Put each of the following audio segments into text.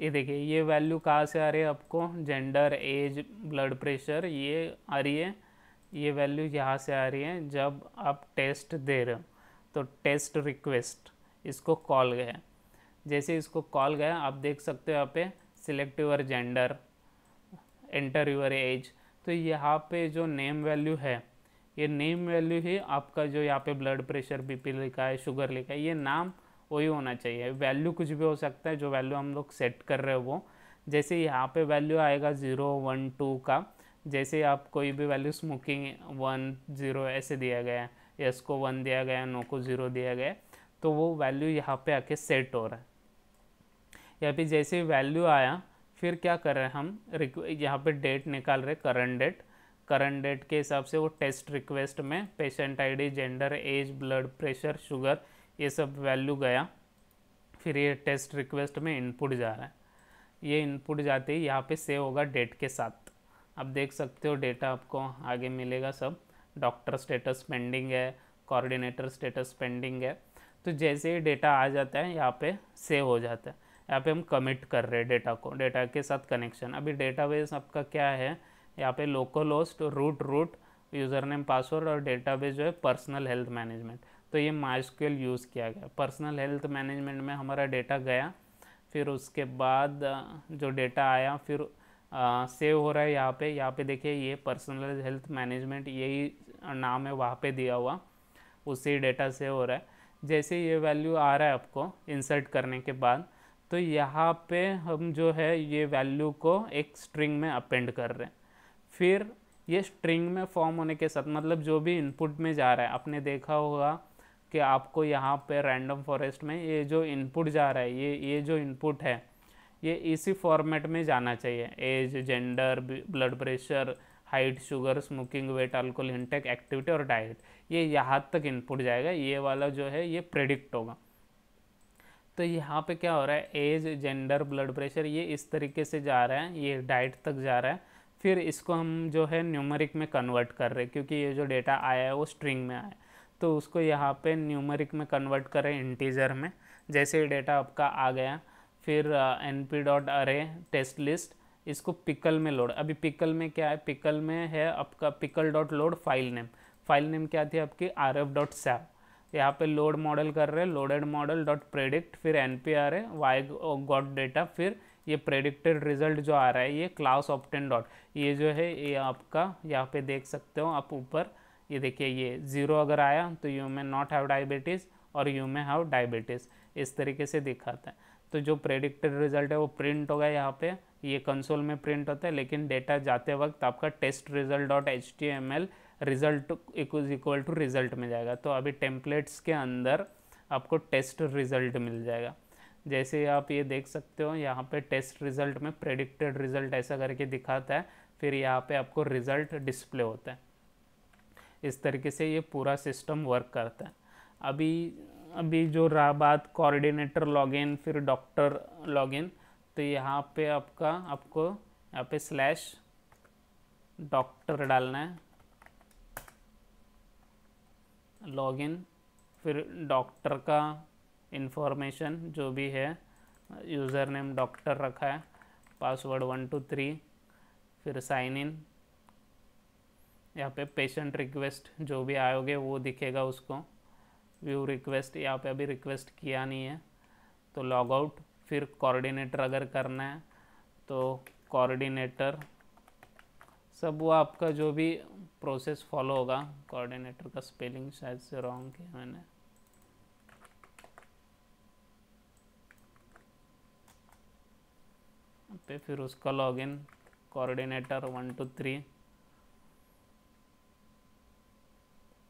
ये देखिए ये वैल्यू कहाँ से आ रही है आपको जेंडर एज ब्लड प्रेशर ये आ रही है ये वैल्यू यहाँ से आ रही है जब आप टेस्ट दे रहे हो तो टेस्ट रिक्वेस्ट इसको कॉल गया जैसे इसको कॉल गया आप देख सकते हो यहाँ पे select your gender enter your age तो यहाँ पे जो नेम वैल्यू है ये नेम वैल्यू ही आपका जो यहाँ पे ब्लड प्रेशर बीपी लिखा है शुगर लिखा है ये नाम वही होना चाहिए वैल्यू कुछ भी हो सकता है जो वैल्यू हम लोग सेट कर रहे हो वो जैसे यहाँ पे वैल्यू आएगा ज़ीरो वन टू का जैसे आप कोई भी वैल्यू स्मोकिंग वन ज़ीरो ऐसे दिया गया है यस को वन दिया गया नो को ज़ीरो दिया गया तो वो वैल्यू यहाँ पे आके सेट हो रहा है या फिर जैसे वैल्यू आया फिर क्या कर रहे हैं हम यहाँ पर डेट निकाल रहे करंट डेट करंट डेट के हिसाब से वो टेस्ट रिक्वेस्ट में patient D gender age blood pressure sugar ये सब वैल्यू गया फिर ये टेस्ट रिक्वेस्ट में इनपुट जा रहा है ये इनपुट जाते ही यहाँ पे सेव होगा डेट के साथ आप देख सकते हो डेटा आपको आगे मिलेगा सब डॉक्टर स्टेटस पेंडिंग है कोऑर्डिनेटर स्टेटस पेंडिंग है तो जैसे ही डेटा आ जाता है यहाँ पे सेव हो जाता है यहाँ पे हम कमिट कर रहे हैं डेटा को डेटा के साथ कनेक्शन अभी बेस आपका क्या है यहाँ पे local host root root user name password और बेस जो है पर्सनल हेल्थ मैनेजमेंट तो ये माइस्क्यूएल यूज़ किया गया पर्सनल हेल्थ मैनेजमेंट में हमारा डेटा गया फिर उसके बाद जो डेटा आया फिर आ, सेव हो रहा है यहाँ पे यहाँ पे देखिए ये पर्सनल हेल्थ मैनेजमेंट यही नाम है वहाँ पे दिया हुआ उसी डेटा सेव हो रहा है जैसे ये वैल्यू आ रहा है आपको इंसर्ट करने के बाद तो यहाँ पे हम जो है ये वैल्यू को एक स्ट्रिंग में अपेंड कर रहे हैं फिर ये स्ट्रिंग में फॉर्म होने के साथ मतलब जो भी इनपुट में जा रहा है आपने देखा होगा कि आपको यहाँ पे रैंडम फॉरेस्ट में ये जो इनपुट जा रहा है ये ये जो इनपुट है ये इसी फॉर्मेट में जाना चाहिए age gender blood pressure height sugar smoking weight alcohol intake activity और डाइट ये यहाँ तक इनपुट जाएगा ये वाला जो है ये प्रेडिक्ट होगा तो यहाँ पे क्या हो रहा है एज जेंडर ब्लड प्रेशर ये इस तरीके से जा रहा है ये डाइट तक जा रहा है फिर इसको हम जो है न्यूमरिक में कन्वर्ट कर रहे हैं क्योंकि ये जो डेटा आया है वो स्ट्रिंग में आया है तो उसको यहाँ पे न्यूमरिक में कन्वर्ट करें इंटीजर में जैसे ही डेटा आपका आ गया फिर N P dot array test list इसको पिकल में लोड अभी पिकल में क्या है पिकल में है आपका pickle dot load file name file name क्या थी आपकी आर एफ डॉट सैप यहाँ पे लोड मॉडल कर रहे हैं लोडेड मॉडल डॉट प्रेडिक्ट फिर N P R A Y got data फिर ये प्रेडिक्टेड रिजल्ट जो आ रहा है ये क्लास ऑप्टेन डॉट ये जो है ये आपका यहाँ पे देख सकते हो आप ऊपर ये देखिए ये ज़ीरो अगर आया तो you may not have diabetes और यू में हैव डायबिटीज़ इस तरीके से दिखाता है तो जो प्रेडिक्टेड रिजल्ट है वो प्रिंट होगा यहाँ पे ये कंसोल में प्रिंट होता है लेकिन डेटा जाते वक्त आपका test result dot H T M L result equal to result में जाएगा तो अभी टेम्पलेट्स के अंदर आपको टेस्ट रिजल्ट मिल जाएगा जैसे आप ये देख सकते हो यहाँ पे टेस्ट रिजल्ट में प्रेडिक्टेड रिजल्ट ऐसा करके दिखाता है फिर यहाँ पे आपको रिजल्ट डिस्प्ले होता है इस तरीके से ये पूरा सिस्टम वर्क करता है अभी अभी जो रहा बात कोऑर्डिनेटर लॉगिन फिर डॉक्टर लॉगिन तो यहाँ पे आपका आपको यहाँ पे स्लैश डॉक्टर डालना है लॉगिन फिर डॉक्टर का इन्फॉर्मेशन जो भी है यूज़र नेम डॉक्टर रखा है पासवर्ड वन टू थ्री फिर साइन इन यहाँ पे पेशेंट रिक्वेस्ट जो भी आयोगे वो दिखेगा उसको व्यू रिक्वेस्ट यहाँ पे अभी रिक्वेस्ट किया नहीं है तो लॉग आउट फिर कोऑर्डिनेटर अगर करना है तो कोऑर्डिनेटर सब वो आपका जो भी प्रोसेस फॉलो होगा कोऑर्डिनेटर का स्पेलिंग शायद से रॉन्ग किया मैंने पे फिर उसका login coordinator one two three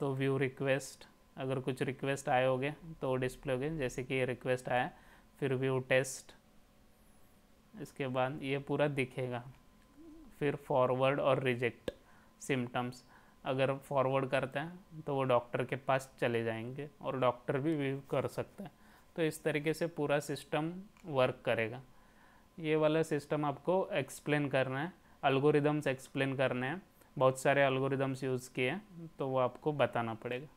तो व्यू रिक्वेस्ट अगर कुछ रिक्वेस्ट आए होंगे तो डिस्प्ले गए जैसे कि ये रिक्वेस्ट आया फिर व्यू टेस्ट इसके बाद ये पूरा दिखेगा फिर फॉरवर्ड और रिजेक्ट सिम्टम्स अगर फॉरवर्ड करते हैं तो वो डॉक्टर के पास चले जाएंगे और डॉक्टर भी व्यू कर सकते हैं तो इस तरीके से पूरा सिस्टम वर्क करेगा ये वाला सिस्टम आपको एक्सप्लेन करना है अल्गोरिदम्स एक्सप्लेन करने हैं बहुत सारे अलगोरिदम्स यूज़ किए हैं तो वो आपको बताना पड़ेगा